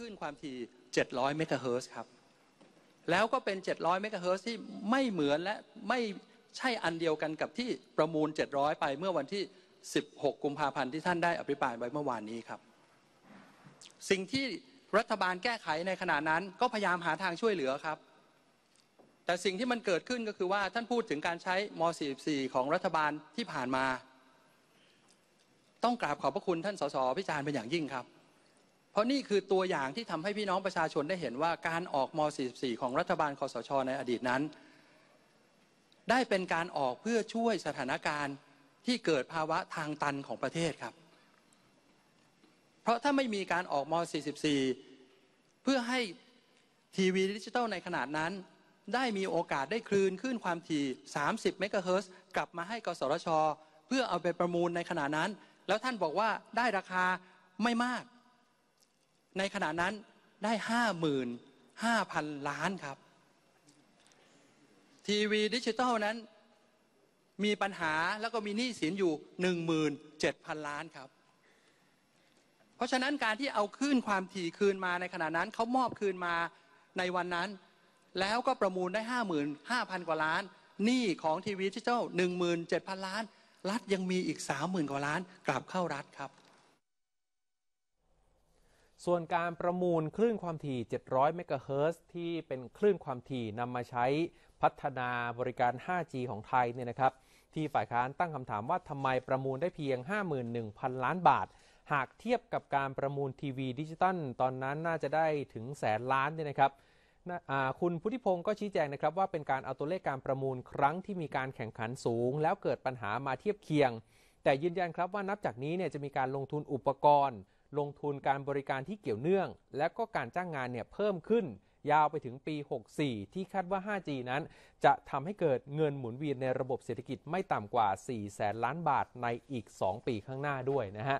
ลื่นความถี่ 700 เมกะเฮิร์ครับ แล้วก็เป็น 700 เมกะเฮิร์ที่ไม่เหมือนและไม่ใช่อันเดียวกันกับที่ประมูล 700 ไปเมื่อวันที่ 16 กุมภาพันธ์ที่ท่านได้อภิปรายไว้เมื่อวานนี้ครับ สิ่งที่รัฐบาลแก้ไขในขณะนั้น ก็พยายามหาทางช่วยเหลือครับ แต่สิ่งที่มันเกิดขึ้นก็คือว่าท่านพูดถึงการใช้ม .44 ของรัฐบาลที่ผ่านมา ต้องกราบขอบพระคุณท่านสสพิจารณ์เป็นอย่างยิ่งครับเพราะนี่คือตัวอย่างที่ทำให้พี่น้องประชาชนได้เห็นว่าการออกม .44 ของรัฐบาลคอสช ในอดีตนั้น ได้เป็นการออกเพื่อช่วยสถานการณ์ที่เกิดภาวะทางตันของประเทศครับ เพราะถ้าไม่มีการออกม .44 เพื่อให้ทีวีดิจิตอลในขนาดนั้น ได้มีโอกาสได้คลื่นขึ้นความถี่30 เมกะเฮิร์กลับมาให้กสชเพื่อเอาไปประมูลในขณะนั้น แล้วท่านบอกว่าได้ราคาไม่มากในขณะนั้นได้ห้าหมื่นห้าพันล้านครับทีวีดิจิตอลนั้น มีปัญหาแล้วก็มีหนี้สินอยู่หนึ่งหมื่นเจ็ดพันล้านครับ เพราะฉะนั้นการที่เอาคืนความถี่คืนมาในขณะนั้นเขามอบคืนมาในวันนั้น แล้วก็ประมูลได้ห้าหมื่นห้าพันกว่าล้านหนี้ของทีวีดิจิตอลหนึ่งหมื่นเจ็ดพันล้าน รัฐยังมีอีกสามหมื่นกว่าล้านกลับเข้ารัฐครับส่วนการประมูลคลื่นความถี่ 700 เมกะเฮิรต์ที่เป็นคลื่นความถี่นำมาใช้พัฒนาบริการ 5G ของไทยเนี่ยนะครับ ที่ฝ่ายค้านตั้งคำถามว่าทำไมประมูลได้เพียง 51,000 ล้านบาท หากเทียบกับการประมูลทีวีดิจิตอลตอนนั้นน่าจะได้ถึงแสนล้านเนี่ยนะครับคุณพุทธิพงศ์ก็ชี้แจงนะครับว่าเป็นการเอาตัวเลขการประมูลครั้งที่มีการแข่งขันสูงแล้วเกิดปัญหามาเทียบเคียง แต่ยืนยันครับว่านับจากนี้เนี่ยจะมีการลงทุนอุปกรณ์ลงทุนการบริการที่เกี่ยวเนื่อง และก็การจ้างงานเนี่ยเพิ่มขึ้น ยาวไปถึงปี 64 ที่คาดว่า 5G นั้น จะทำให้เกิดเงินหมุนเวียนในระบบเศรษฐกิจไม่ต่ำกว่า 4 แสนล้านบาทในอีก 2 ปีข้างหน้าด้วยนะฮะ